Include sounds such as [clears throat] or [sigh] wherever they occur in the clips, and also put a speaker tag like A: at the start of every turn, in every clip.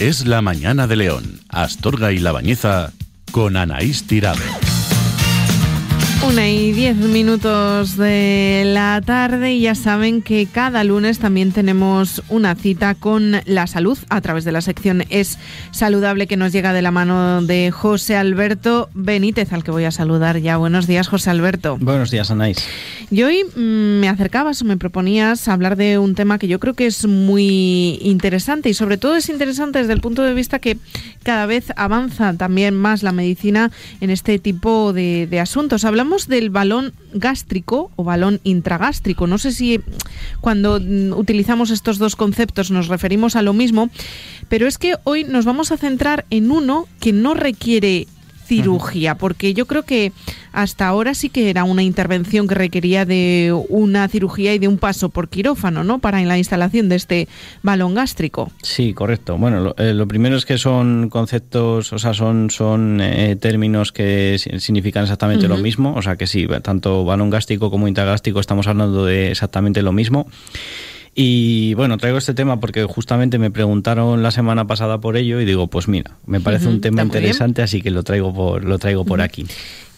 A: Es la mañana de León, Astorga y La Bañeza con Anaís Tirado. Una y diez minutos de la tarde y ya saben que cada lunes también tenemos una cita con la salud a través de la sección Es Saludable que nos llega de la mano de José Alberto Benítez, al que voy a saludar ya. Buenos días, José Alberto.
B: Buenos días, Anaís.
A: Y hoy mm, me acercabas o me proponías hablar de un tema que yo creo que es muy interesante y sobre todo es interesante desde el punto de vista que cada vez avanza también más la medicina en este tipo de, de asuntos. Hablamos del balón gástrico o balón intragástrico. No sé si cuando mm, utilizamos estos dos conceptos nos referimos a lo mismo, pero es que hoy nos vamos a centrar en uno que no requiere cirugía, porque yo creo que hasta ahora sí que era una intervención que requería de una cirugía y de un paso por quirófano, ¿no? Para la instalación de este balón gástrico.
B: Sí, correcto. Bueno, lo, eh, primero es que son conceptos, o sea, son, son eh, términos que significan exactamente lo mismo, o sea que sí, tanto balón gástrico como intergástrico estamos hablando de exactamente lo mismo. Y bueno, traigo este tema porque justamente me preguntaron la semana pasada por ello y digo, pues mira, me parece un tema interesante, así que lo traigo por, lo traigo por aquí.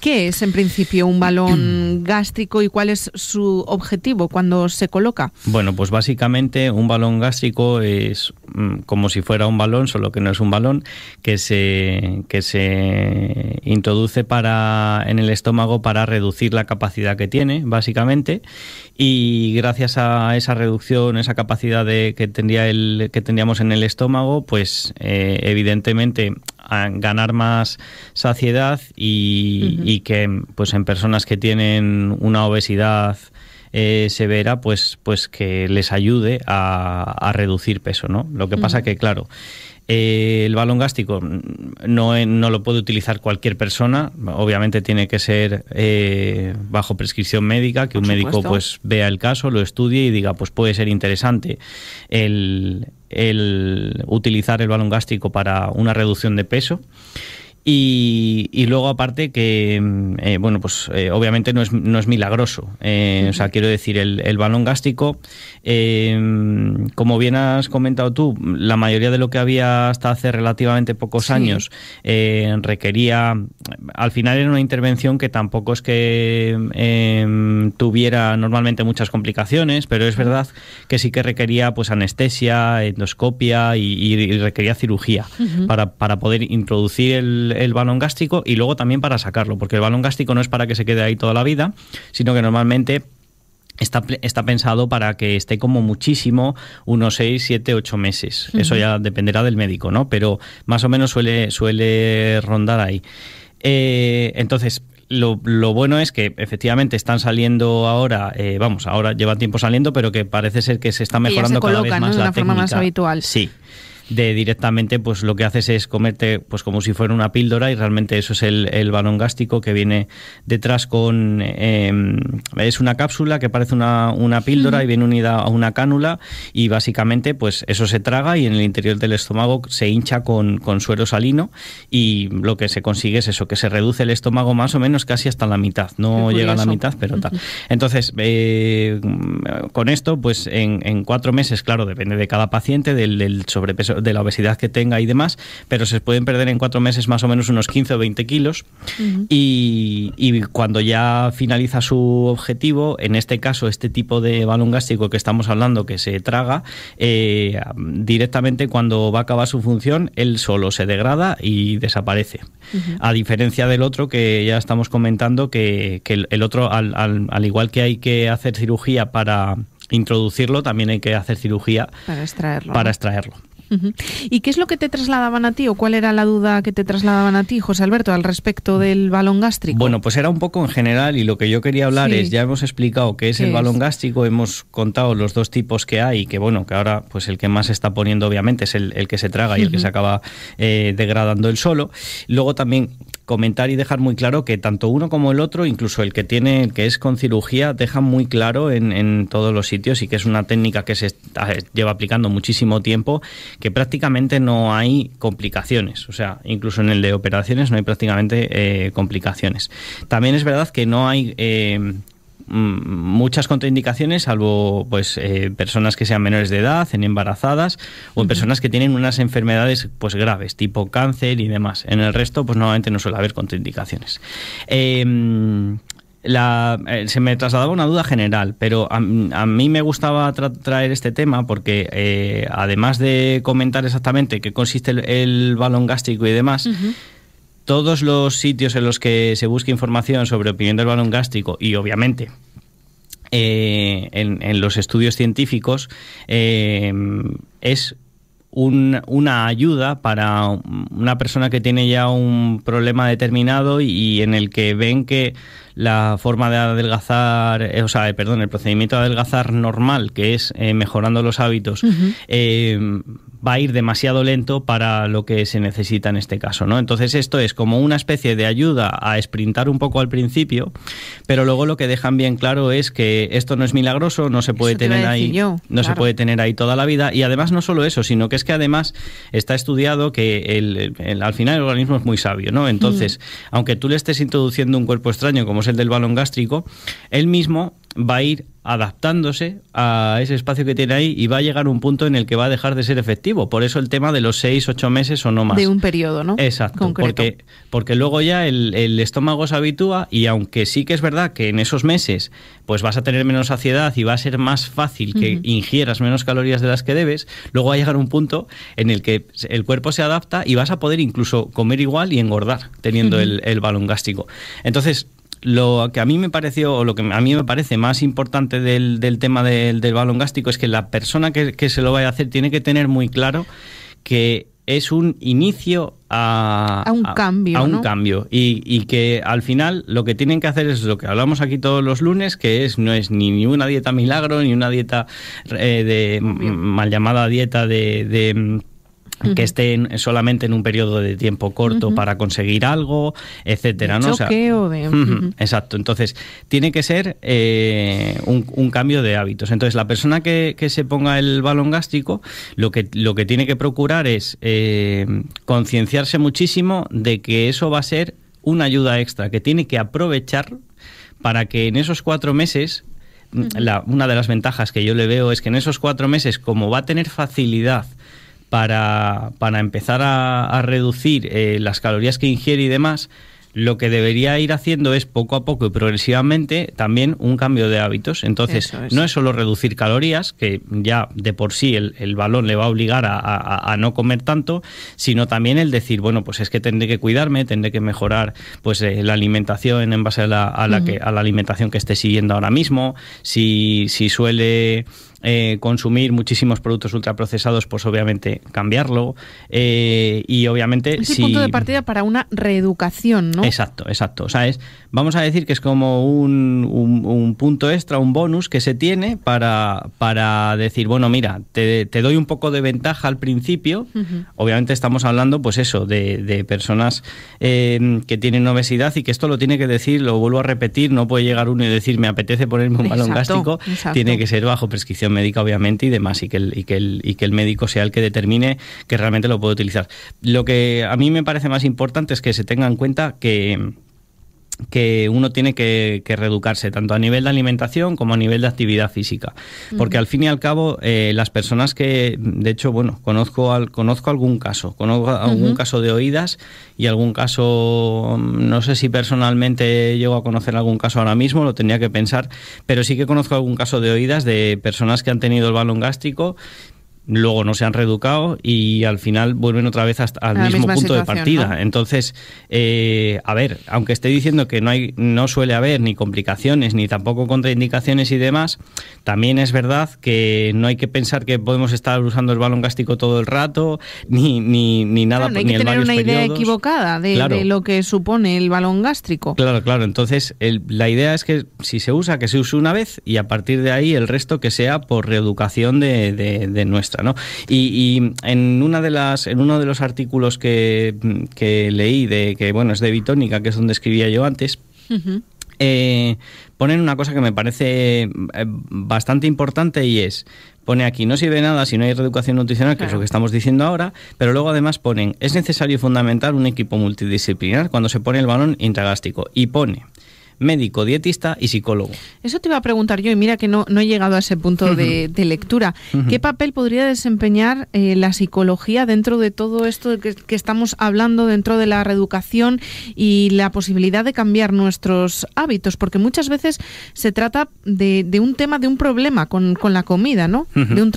A: ¿Qué es en principio un balón [clears throat] gástrico y cuál es su objetivo cuando se coloca?
B: Bueno, pues básicamente un balón gástrico es mm, como si fuera un balón, solo que no es un balón, que se, que se introduce para, en el estómago para reducir la capacidad que tiene, básicamente, y gracias a esa reducción, esa capacidad que, tendría el, que tendríamos en el estómago, pues eh, evidentemente a ganar más saciedad y, que pues en personas que tienen una obesidad eh, severa, pues, pues que les ayude a, reducir peso, ¿no? Lo que pasa que, claro, eh, el balón gástico no, no, lo puede utilizar cualquier persona, obviamente tiene que ser eh, bajo prescripción médica, que un médico pues vea el caso, lo estudie y diga, pues puede ser interesante. El, el utilizar el balón gástrico para una reducción de peso. Y, luego aparte que, mm, eh, bueno, pues eh, obviamente no es, no es milagroso. Eh, o sea, quiero decir, el, balón gástrico, como bien has comentado tú, la mayoría de lo que había hasta hace relativamente pocos años requería, al final era una intervención que tampoco es que em, tuviera normalmente muchas complicaciones, pero es verdad que sí que requería pues anestesia, endoscopia y, requería cirugía para poder introducir el el, balón gástrico y luego también para sacarlo, porque el balón gástrico no es para que se quede ahí toda la vida, sino que normalmente... Está, está pensado para que esté como muchísimo unos 6, 7, 8 meses. Eso ya dependerá del médico, ¿no? Pero más o menos suele, suele rondar ahí. Eh, entonces, lo, bueno es que efectivamente están saliendo ahora, eh, vamos, ahora lleva tiempo saliendo, pero que parece ser que se está mejorando cada vez más De la forma más habitual. Sí de directamente pues lo que haces es comerte pues como si fuera una píldora y realmente eso es el, balón gástrico que viene detrás con... Em, es una cápsula que parece una, píldora y viene unida a una cánula y básicamente pues eso se traga y en el interior del estómago se hincha con, con suero salino y lo que se consigue es eso, que se reduce el estómago más o menos casi hasta la mitad, no llega a la mitad, pero tal. Entonces, eh, con esto, pues en, cuatro meses, claro, depende de cada paciente, del sobrepeso, de la obesidad que tenga y demás, pero se pueden perder en cuatro meses más o menos unos 15 o 20 kilos. y, cuando ya finaliza su objetivo, en este caso, este tipo de balón gástrico que estamos hablando que se traga, eh, directamente cuando va a acabar su función, él solo se degrada y desaparece. A diferencia del otro que ya estamos comentando, que, que el otro, al, al, igual que hay que hacer cirugía para introducirlo, también hay que hacer cirugía
A: para extraerlo. Para extraerlo. ¿Y qué es lo que te trasladaban a ti o cuál era la duda que te trasladaban a ti, José Alberto, al respecto del balón gástrico?
B: Bueno, pues era un poco en general y lo que yo quería hablar es, ya hemos explicado qué es el balón gástrico, hemos contado los dos tipos que hay, que bueno, que ahora pues el que más se está poniendo obviamente es el, que se traga y el que se acaba eh, degradando el solo. Luego también comentar y dejar muy claro que tanto uno como el otro, incluso el que tiene, que es con cirugía, deja muy claro en, en todos los sitios y que es una técnica que se lleva aplicando muchísimo tiempo, que prácticamente no hay complicaciones. O sea, incluso en el de operaciones no hay prácticamente eh, complicaciones. También es verdad que no hay eh, Mm, muchas contraindicaciones, salvo pues eh, personas que sean menores de edad, en embarazadas o en personas que tienen unas enfermedades pues graves, tipo cáncer y demás. En el resto, pues normalmente no suele haber contraindicaciones. Em, eh, se me trasladaba una duda general, pero a, mí me gustaba traer este tema porque eh, además de comentar exactamente qué consiste el, balón gástrico y demás, todos los sitios en los que se busque información sobre opinión del balón gástrico y obviamente eh, en, los estudios científicos eh, es una ayuda para una persona que tiene ya un problema determinado y, en el que ven que la forma de adelgazar, eh, o sea, perdón, el procedimiento de adelgazar normal, que es mejorando los hábitos, va a ir demasiado lento para lo que se necesita en este caso, ¿no? Entonces esto es como una especie de ayuda a sprintar un poco al principio, pero luego lo que dejan bien claro es que esto no es milagroso, no se puede tener ahí, no se puede tener ahí toda la vida y además no solo eso, sino que es que además está estudiado que el, al final el organismo es muy sabio, ¿no? Entonces, mm. aunque tú le estés introduciendo un cuerpo extraño como es el del balón gástrico, él mismo va a ir adaptándose a ese espacio que tiene ahí y va a llegar un punto en el que va a dejar de ser efectivo. Por eso el tema de los seis, ocho meses o no más. De un periodo, ¿no? Exacto. Porque, porque luego ya el, estómago se habitúa y aunque sí que es verdad que en esos meses pues vas a tener menos saciedad y va a ser más fácil que ingieras menos calorías de las que debes, luego va a llegar un punto en el que el cuerpo se adapta y vas a poder incluso comer igual y engordar teniendo el, el balón gástrico. Entonces, lo que a mí me pareció, o lo que a mí me parece más importante del, tema del, del, balón gástrico es que la persona que, se lo vaya a hacer tiene que tener muy claro que es un inicio a, un
A: cambio. A un
B: cambio. Y, que al final lo que tienen que hacer es lo que hablamos aquí todos los lunes, que es no es ni, una dieta milagro, ni una dieta eh, de mal llamada dieta de mm, que estén solamente en un periodo de tiempo corto para conseguir algo, etcétera, ¿no? Exacto. Entonces, tiene que ser eh, un, cambio de hábitos. Entonces, la persona que, se ponga el balón gástrico, lo que, lo que tiene que procurar es eh, concienciarse muchísimo de que eso va a ser una ayuda extra, que tiene que aprovechar para que en esos cuatro meses una de las ventajas que yo le veo es que en esos cuatro meses, como va a tener facilidad para, para empezar a, reducir eh, las calorías que ingiere y demás, lo que debería ir haciendo es poco a poco y progresivamente también un cambio de hábitos. Entonces, no es solo reducir calorías, que ya de por sí el, el balón le va a obligar a, no comer tanto, sino también el decir, bueno, pues es que tendré que cuidarme, tendré que mejorar pues eh, la alimentación en base a la, que, a la alimentación que esté siguiendo ahora mismo, si, si suele eh, consumir muchísimos productos ultraprocesados, pues obviamente cambiarlo. Eh, y obviamente. Es el punto de
A: partida para una reeducación, ¿no?
B: Exacto, exacto. O sea, es vamos a decir que es como un, punto extra, un bonus que se tiene para, para decir, bueno, mira, te, te, doy un poco de ventaja al principio. Obviamente estamos hablando, pues eso, de, de personas em, que tienen obesidad y que esto lo tiene que decir, lo vuelvo a repetir, no puede llegar uno y decir, me apetece ponerme un balón gástrico, tiene que ser bajo prescripción médica, obviamente, y demás, y que, y, que el, y que el médico sea el que determine que realmente lo puede utilizar. Lo que a mí me parece más importante es que se tenga en cuenta que que uno tiene que, que, reeducarse, tanto a nivel de alimentación como a nivel de actividad física. Porque al fin y al cabo, eh, las personas que, de hecho, bueno, conozco, al, conozco algún caso, conozco algún caso de oídas y algún caso, mm, no sé si personalmente llego a conocer algún caso ahora mismo, lo tenía que pensar, pero sí que conozco algún caso de oídas de personas que han tenido el balón gástrico, luego no se han reeducado y al final vuelven otra vez al mismo punto de partida. Entonces, eh, a ver, aunque esté diciendo que no hay, no suele haber ni complicaciones ni tampoco contraindicaciones y demás, también es verdad que no hay que pensar que podemos estar usando el balón gástrico todo el rato ni ni, ni nada. hay que tener una idea
A: equivocada de, lo que supone el balón gástrico.
B: Claro, claro. Entonces, la idea es que si se usa, que se use una vez y a partir de ahí el resto que sea por reeducación de, de, de nuestra y, en, una de las, en uno de los artículos que, leí, de, que bueno, es de Bitónica, que es donde escribía yo antes, eh, ponen una cosa que me parece eh, bastante importante y es, pone aquí, no sirve nada si no hay reeducación nutricional, que es lo que estamos diciendo ahora, pero luego además ponen, es necesario fundamental un equipo multidisciplinar cuando se pone el balón intragástico Y pone, médico, dietista y psicólogo.
A: Eso te iba a preguntar yo, y mira que no, no he llegado a ese punto de, lectura. ¿Qué papel podría desempeñar eh, la psicología dentro de todo esto que, estamos hablando, dentro de la reeducación y la posibilidad de cambiar nuestros hábitos? Porque muchas veces se trata de, un tema, de un problema con, con la comida, ¿no? De un,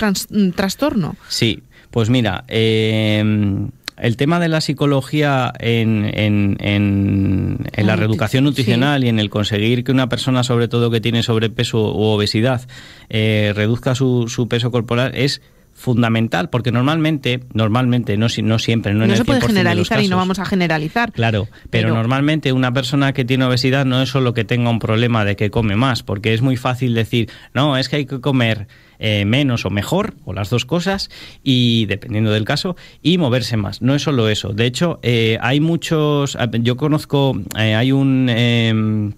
A: trastorno.
B: Sí, pues mira, eh, el tema de la psicología en, en, en, la reeducación nutricional y en el conseguir que una persona, sobre todo que tiene sobrepeso u obesidad, eh, reduzca su, su peso corporal es fundamental, porque normalmente, normalmente, no, no siempre, no, es en el se puede generalizar y no vamos a
A: generalizar.
B: Claro, pero, normalmente una persona que tiene obesidad no es solo que tenga un problema de que come más, porque es muy fácil decir, no, es que hay que comer eh, menos o mejor, o las dos cosas, y dependiendo del caso, y moverse más. No es solo eso. De hecho, eh, hay muchos, yo conozco, eh, hay un em,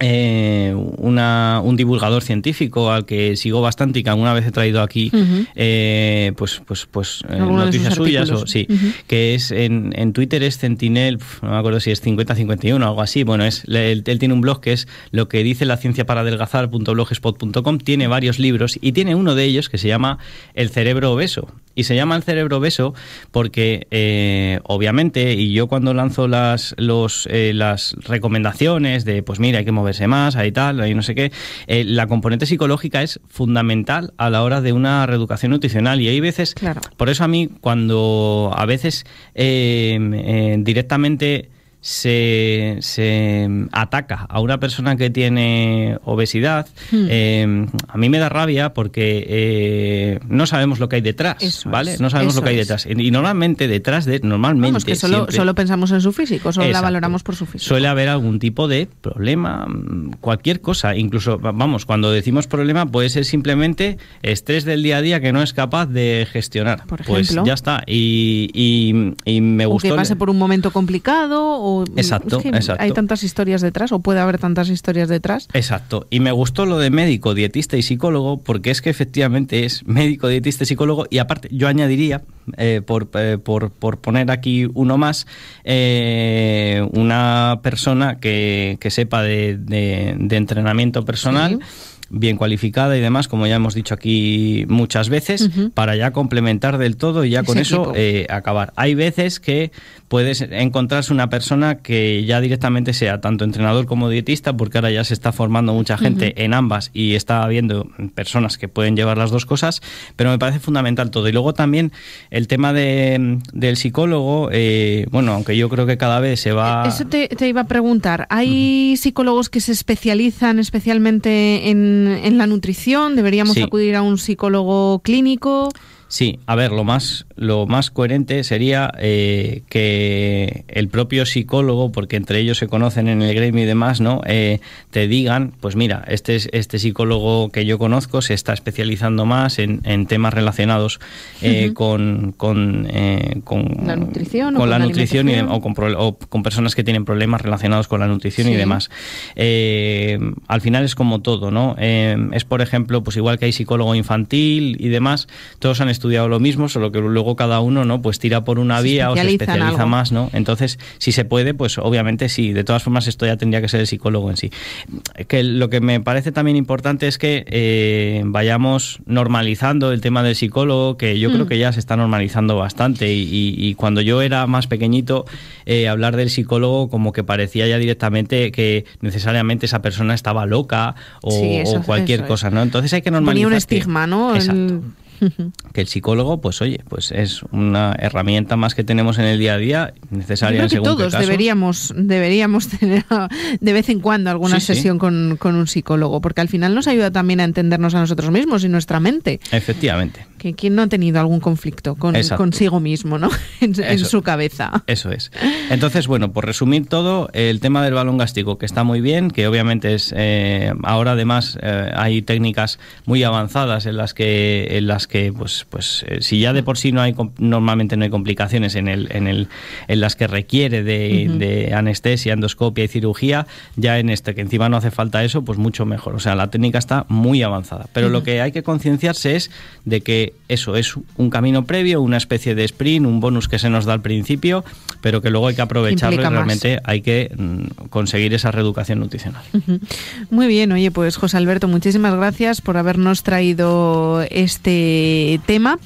B: eh, un divulgador científico al que sigo bastante y que alguna vez he traído aquí eh, pues pues pues eh, noticias suyas o, sí que es en, en, Twitter es Centinel no me acuerdo si es 5051 o algo así bueno es él, tiene un blog que es lo que dice la ciencia para adelgazar tiene varios libros y tiene uno de ellos que se llama El cerebro obeso y se llama El cerebro obeso porque obviamente y yo cuando lanzo las los las recomendaciones de pues mira hay que mover ese más, ahí tal, ahí no sé qué. Eh, la componente psicológica es fundamental a la hora de una reeducación nutricional y hay veces, por eso a mí cuando a veces eh, eh, directamente se, se, ataca a una persona que tiene obesidad, hmm. em, a mí me da rabia porque eh, no sabemos lo que hay detrás, ¿vale? no sabemos lo que hay detrás. Y normalmente detrás de... Normalmente... que solo,
A: pensamos en su físico, solo la valoramos por su físico.
B: Suele haber algún tipo de problema, cualquier cosa. Incluso, vamos, cuando decimos problema puede ser simplemente estrés del día a día que no es capaz de gestionar. Por pues ejemplo, pues ya está. Y, y, me gusta que pase
A: por un momento complicado exacto, exacto. hay tantas historias detrás o puede haber tantas historias detrás.
B: Exacto. Y me gustó lo de médico, dietista y psicólogo porque es que efectivamente es médico, dietista y psicólogo y aparte yo añadiría eh, eh, por, poner aquí uno más, eh, una persona que, sepa de, entrenamiento personal. bien cualificada y demás, como ya hemos dicho aquí muchas veces, para ya complementar del todo y ya con eso acabar. Hay veces que puedes encontrarse una persona que ya directamente sea tanto entrenador como dietista, porque ahora ya se está formando mucha gente en ambas y está habiendo personas que pueden llevar las dos cosas, pero me parece fundamental todo. Y luego también el tema del psicólogo, eh, bueno, aunque yo creo que cada vez se va... Eh, eso
A: te, iba a preguntar, ¿hay psicólogos que se especializan especialmente en, la nutrición? ¿Deberíamos acudir a un psicólogo clínico?
B: Sí, a ver, lo más, lo más coherente sería eh, que el propio psicólogo, porque entre ellos se conocen en el gremio y demás, ¿no? Eh, te digan, pues mira, este, este psicólogo que yo conozco se está especializando más en, en temas relacionados eh, con, con, la
A: nutrición, o, la, nutrición o,
B: con personas que tienen problemas relacionados con la nutrición y demás. al final es como todo, ¿no? es, por ejemplo, pues igual que hay psicólogo infantil y demás, todos han estudiado lo mismo, solo que luego cada uno, ¿no? Pues tira por una vía o se especializa más, ¿no? Entonces, si se puede, pues obviamente si De todas formas, esto ya tendría que ser el psicólogo en sí. Que lo que me parece también importante es que eh, vayamos normalizando el tema del psicólogo, que yo creo mm. que ya se está normalizando bastante. Y, cuando yo era más pequeñito, eh, hablar del psicólogo como que parecía ya directamente que necesariamente esa persona estaba loca o, cualquier cosa, ¿no? Entonces hay que normalizar. Tenía un
A: estigma, ¿no? Exacto
B: que el psicólogo, pues oye, pues es una herramienta más que tenemos en el día a día, necesaria en creo que todos deberíamos
A: deberíamos [laughs] tener de vez en cuando alguna sesión Con, con un psicólogo, porque al final nos ayuda también a entendernos a nosotros mismos y nuestra mente.
B: Efectivamente
A: que quien no ha tenido algún conflicto con, consigo mismo, ¿no? [laughs] en, su cabeza.
B: Eso es. Entonces, bueno, por resumir todo, el tema del balón gástrico, que está muy bien, que obviamente es eh, ahora además eh, hay técnicas muy avanzadas en las que, en las que pues, pues eh, si ya de por sí no hay normalmente no hay complicaciones en el, en el, en las que requiere de, anestesia, endoscopia y cirugía, ya en este que encima no hace falta eso, pues mucho mejor. O sea, la técnica está muy avanzada. Pero lo que hay que concienciarse es de que eso es un camino previo, una especie de sprint, un bonus que se nos da al principio, pero que luego hay que aprovecharlo y realmente hay que mm, conseguir esa reeducación nutricional.
A: Muy bien, oye, pues José Alberto, muchísimas gracias por habernos traído este tema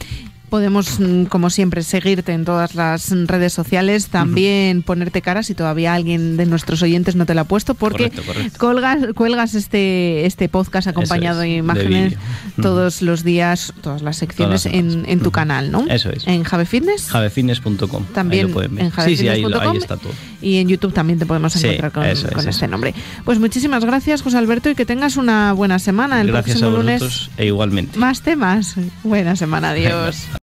A: podemos, mm, como siempre, seguirte en todas las redes sociales, también ponerte cara si todavía alguien de nuestros oyentes no te la ha puesto, porque Colgas, cuelgas este, este podcast acompañado de imágenes todos los días, todas las secciones en, tu canal, ¿no? Eso es. En javefitness.
B: Javefitness.com. También Sí, sí, ahí, está todo.
A: Y en YouTube también te podemos encontrar con, este nombre. Pues muchísimas gracias, José Alberto, y que tengas una buena semana. El gracias próximo a lunes, e igualmente. Más temas. Buena semana, adiós.